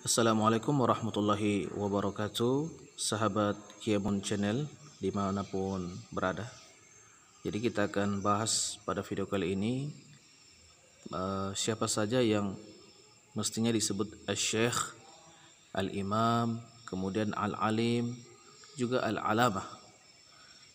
Assalamualaikum warahmatullahi wabarakatuh Sahabat Kiemun Channel dimanapun berada Jadi kita akan bahas pada video kali ini uh, Siapa saja yang mestinya disebut Al-Syekh Al-Imam Kemudian Al-Alim Juga Al-Alamah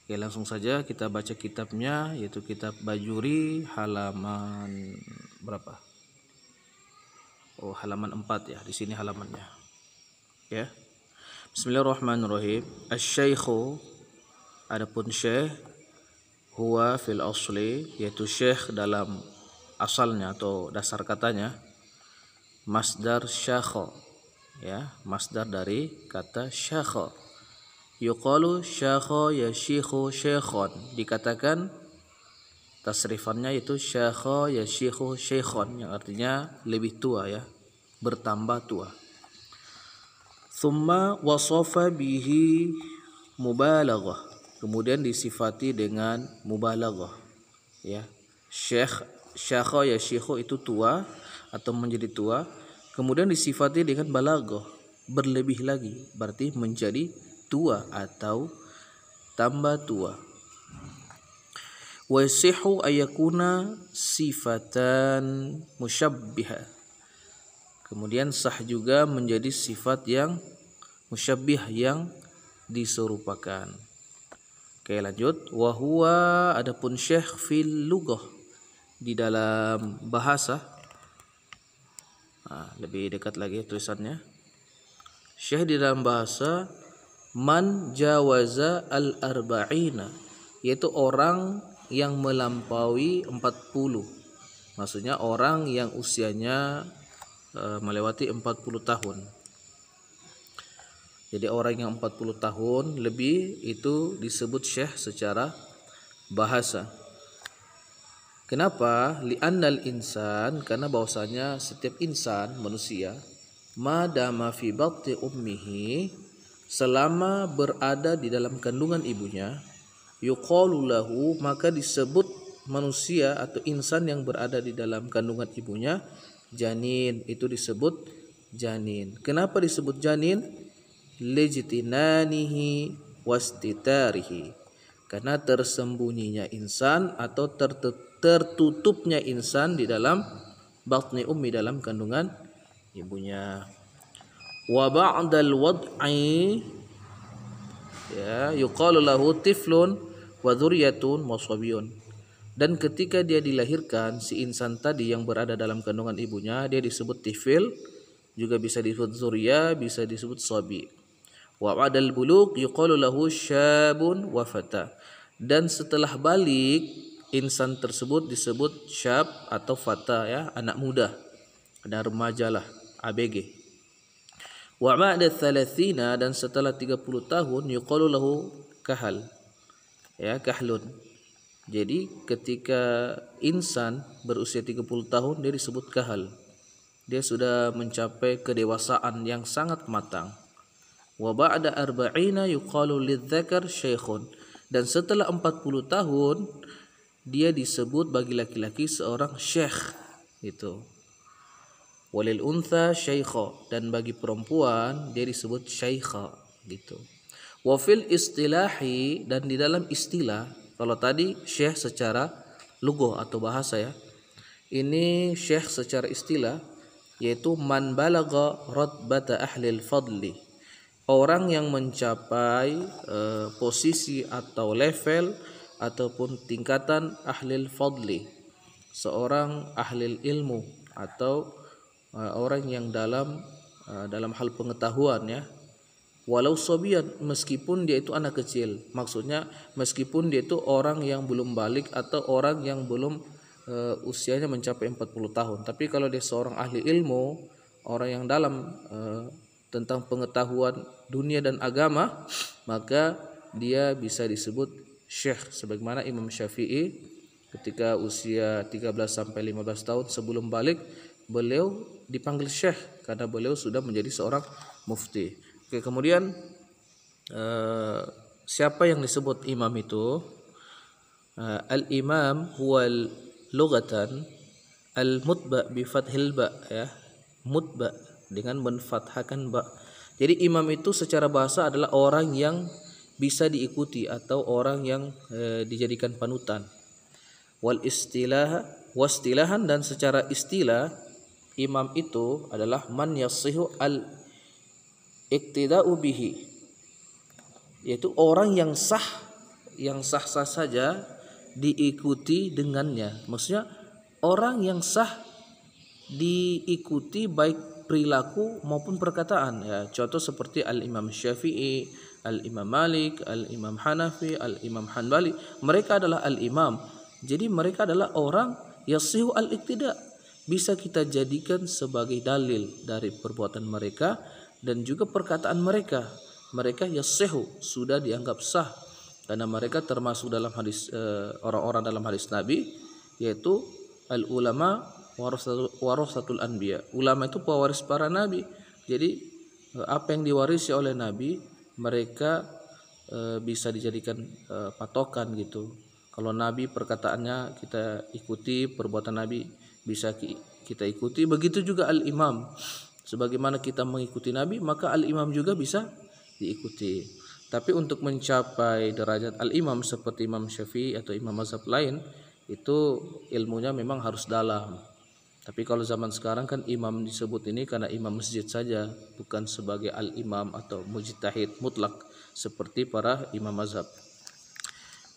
Oke langsung saja kita baca kitabnya Yaitu kitab Bajuri halaman berapa? oh halaman 4 ya di sini halamannya ya Bismillahirrahmanirrahim asy-syaikhu adapun syekh huwa fil asli yaitu syekh dalam asalnya atau dasar katanya masdar syakho ya masdar dari kata syakho yuqalu ya yashikhu syekhon dikatakan tasrifannya itu ya yashikhu syekhon yang artinya lebih tua ya bertambah tua. Thumma wasofa bihi mubalaghah. Kemudian disifati dengan mubalaghah. Ya. Syekh syakha ya syekhu itu tua atau menjadi tua. Kemudian disifati dengan balaghah, berlebih lagi, berarti menjadi tua atau tambah tua. Wasihu ayakuna sifatan musyabbiha Kemudian sah juga menjadi sifat yang musyabbih yang diserupakan. Oke lanjut wahwa adapun syekh fil lugah di dalam bahasa nah, lebih dekat lagi tulisannya syekh di dalam bahasa man jawaza al arba'ina yaitu orang yang melampaui 40 maksudnya orang yang usianya Eh, melewati 40 tahun. Jadi orang yang 40 tahun lebih itu disebut syekh secara bahasa. Kenapa? Li'annal insan karena bahwasanya setiap insan manusia madama fi batni ummihi selama berada di dalam kandungan ibunya yuqalu lahu maka disebut manusia atau insan yang berada di dalam kandungan ibunya janin itu disebut janin. Kenapa disebut janin? Lijtinanihi wastitarihi. Karena tersembunyinya insan atau tertutupnya insan di dalam batni ummi dalam kandungan ibunya. Wa ba'dal wad'i ya yuqalu lahu tiflun wa dzurriyyatun wa dan ketika dia dilahirkan, si insan tadi yang berada dalam kandungan ibunya, dia disebut tifil, juga bisa disebut zuriya, bisa disebut sobi. Wa adal buluk yuqalu lahu syabun wa fata. Dan setelah balik, insan tersebut disebut syab atau fata ya, anak muda. Ada remaja lah, ABG. Wa ma'da thalathina dan setelah 30 tahun yuqalu lahu kahal. Ya, kahlun jadi ketika insan berusia 30 tahun dia disebut kahal. Dia sudah mencapai kedewasaan yang sangat matang. Wa ba'da arba'ina yuqalu lidzakar syaikhun. Dan setelah 40 tahun dia disebut bagi laki-laki seorang syekh gitu. Walil untha syaikha dan bagi perempuan dia disebut syaikha gitu. Wafil istilahi dan di dalam istilah kalau tadi syekh secara lugo atau bahasa ya. Ini syekh secara istilah yaitu man rot ratbata ahlil fadli. Orang yang mencapai e, posisi atau level ataupun tingkatan ahlil fadli. Seorang ahlil ilmu atau e, orang yang dalam e, dalam hal pengetahuan ya, walau sobian meskipun dia itu anak kecil maksudnya meskipun dia itu orang yang belum balik atau orang yang belum e, usianya mencapai 40 tahun tapi kalau dia seorang ahli ilmu orang yang dalam e, tentang pengetahuan dunia dan agama maka dia bisa disebut syekh sebagaimana Imam Syafi'i ketika usia 13 sampai 15 tahun sebelum balik beliau dipanggil syekh karena beliau sudah menjadi seorang mufti Oke, kemudian eh, siapa yang disebut imam itu? Eh, al-imam wal lugatan al-mutba bi fathil ba ya. Mutba dengan menfathahkan ba. Jadi imam itu secara bahasa adalah orang yang bisa diikuti atau orang yang eh, dijadikan panutan. Wal istilah wastilahan dan secara istilah imam itu adalah man yasihu al iktida'u bihi yaitu orang yang sah yang sah-sah saja diikuti dengannya maksudnya orang yang sah diikuti baik perilaku maupun perkataan ya contoh seperti al Imam Syafi'i al Imam Malik al Imam Hanafi al Imam Hanbali mereka adalah al Imam jadi mereka adalah orang yasihu al iktida bisa kita jadikan sebagai dalil dari perbuatan mereka dan juga perkataan mereka mereka yasehu sudah dianggap sah karena mereka termasuk dalam hadis eh, orang-orang dalam hadis Nabi yaitu al ulama warasatul anbiya ulama itu pewaris para nabi jadi eh, apa yang diwarisi oleh nabi mereka eh, bisa dijadikan patokan gitu kalau nabi perkataannya kita ikuti perbuatan nabi bisa kita ikuti begitu juga al imam sebagaimana kita mengikuti Nabi maka al-imam juga bisa diikuti tapi untuk mencapai derajat al-imam seperti Imam Syafi'i atau Imam mazhab lain itu ilmunya memang harus dalam tapi kalau zaman sekarang kan imam disebut ini karena imam masjid saja, bukan sebagai al-imam atau mujtahid mutlak seperti para imam mazhab.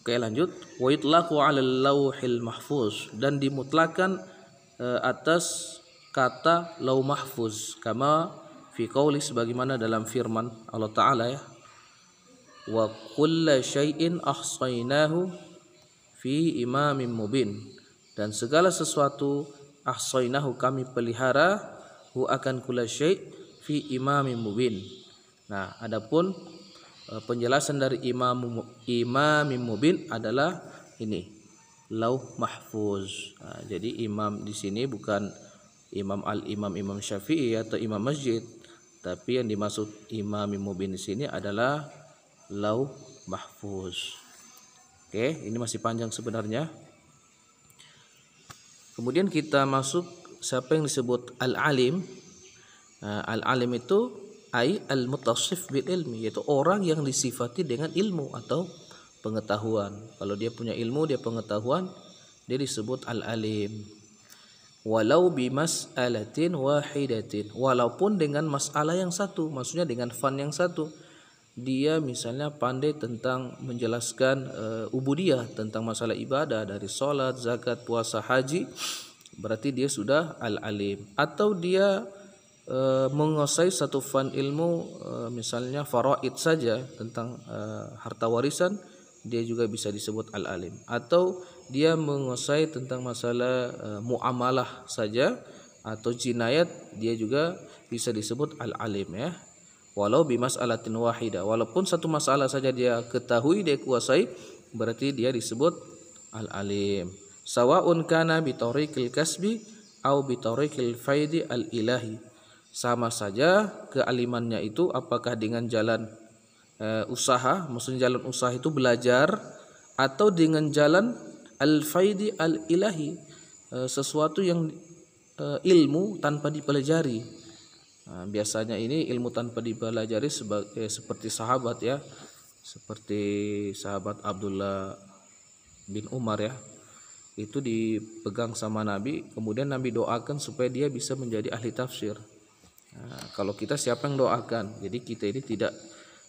Oke, lanjut. Wa yutlaqu 'alal lauhil mahfuz dan dimutlakan eh, atas kata lau mahfuz kama fi qawli sebagaimana dalam firman Allah taala ya wa kulla syai'in ahsainahu fi imamin mubin dan segala sesuatu ahsainahu kami pelihara hu akan kulla syai' fi imamin mubin nah adapun eh, penjelasan dari imam imamin mubin adalah ini lau mahfuz nah, jadi imam di sini bukan imam al-imam imam syafi'i atau imam masjid tapi yang dimaksud imam mubin di sini adalah lauh mahfuz oke ini masih panjang sebenarnya kemudian kita masuk siapa yang disebut al-alim nah, al-alim itu ai al-mutasif bil ilmi yaitu orang yang disifati dengan ilmu atau pengetahuan kalau dia punya ilmu dia pengetahuan dia disebut al-alim walau alatin wahidatin walaupun dengan masalah yang satu maksudnya dengan fan yang satu dia misalnya pandai tentang menjelaskan e, ubudiyah tentang masalah ibadah dari sholat, zakat, puasa, haji berarti dia sudah al-alim atau dia e, menguasai satu fan ilmu e, misalnya faraid saja tentang e, harta warisan dia juga bisa disebut al-alim atau dia menguasai tentang masalah e, muamalah saja atau jinayat dia juga bisa disebut al-alim ya walau alatin wahida walaupun satu masalah saja dia ketahui dia kuasai berarti dia disebut al-alim sawaun kana bitariqil kasbi au bitariqil faidi al-ilahi sama saja kealimannya itu apakah dengan jalan e, usaha maksudnya jalan usaha itu belajar atau dengan jalan al-faidi al-ilahi eh, sesuatu yang eh, ilmu tanpa dipelajari nah, biasanya ini ilmu tanpa dipelajari sebagai eh, seperti sahabat ya seperti sahabat Abdullah bin Umar ya itu dipegang sama Nabi kemudian Nabi doakan supaya dia bisa menjadi ahli tafsir nah, kalau kita siapa yang doakan jadi kita ini tidak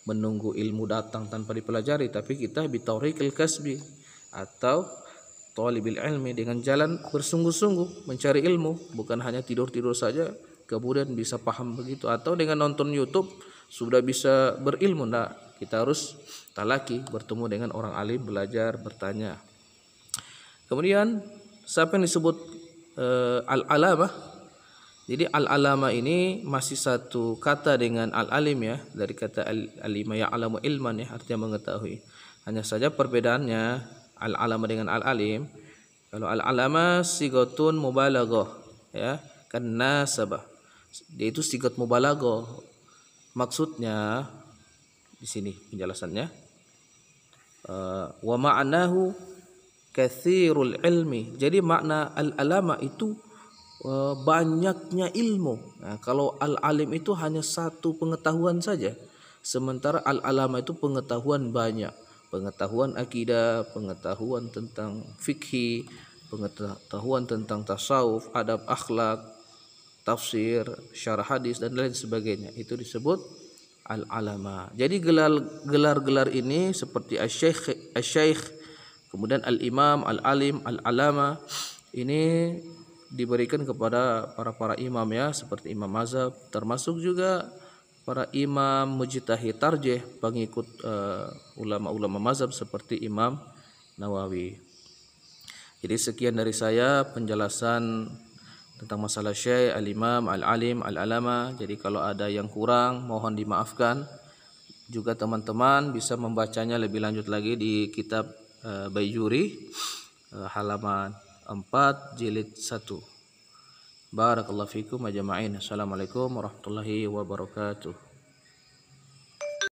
menunggu ilmu datang tanpa dipelajari tapi kita bitorikil kasbi atau talibil ilmi dengan jalan bersungguh-sungguh mencari ilmu bukan hanya tidur-tidur saja kemudian bisa paham begitu atau dengan nonton YouTube sudah bisa berilmu nah kita harus talaki bertemu dengan orang alim belajar bertanya kemudian siapa yang disebut eh, al-alamah jadi al alama ini masih satu kata dengan al-alim ya dari kata al-alima ya alamu ilman ya artinya mengetahui hanya saja perbedaannya al-alama dengan al-alim. Kalau al-alama sigotun mubalaghah ya, kan nasabah. Dia itu sigot mubalaghah. Maksudnya di sini penjelasannya. Eh, wa ma'nahu kathirul ilmi. Jadi makna al-alama itu eh, banyaknya ilmu. Nah, kalau al-alim itu hanya satu pengetahuan saja. Sementara al-alama itu pengetahuan banyak pengetahuan akidah, pengetahuan tentang fikih, pengetahuan tentang tasawuf, adab akhlak, tafsir, syarah hadis dan lain sebagainya. Itu disebut al-alama. Jadi gelar-gelar ini seperti asy-syekh, asy-syekh, kemudian al-imam, al-alim, al-alama ini diberikan kepada para para imam ya seperti imam mazhab termasuk juga para imam mujtahid tarjih pengikut eh, ulama-ulama mazhab seperti Imam Nawawi. Jadi sekian dari saya penjelasan tentang masalah Syekh al-imam al-alim al-alama. Jadi kalau ada yang kurang mohon dimaafkan. Juga teman-teman bisa membacanya lebih lanjut lagi di kitab uh, eh, Bayjuri uh, eh, halaman 4 jilid 1. بارك الله فيكم أجمعين السلام عليكم ورحمة الله وبركاته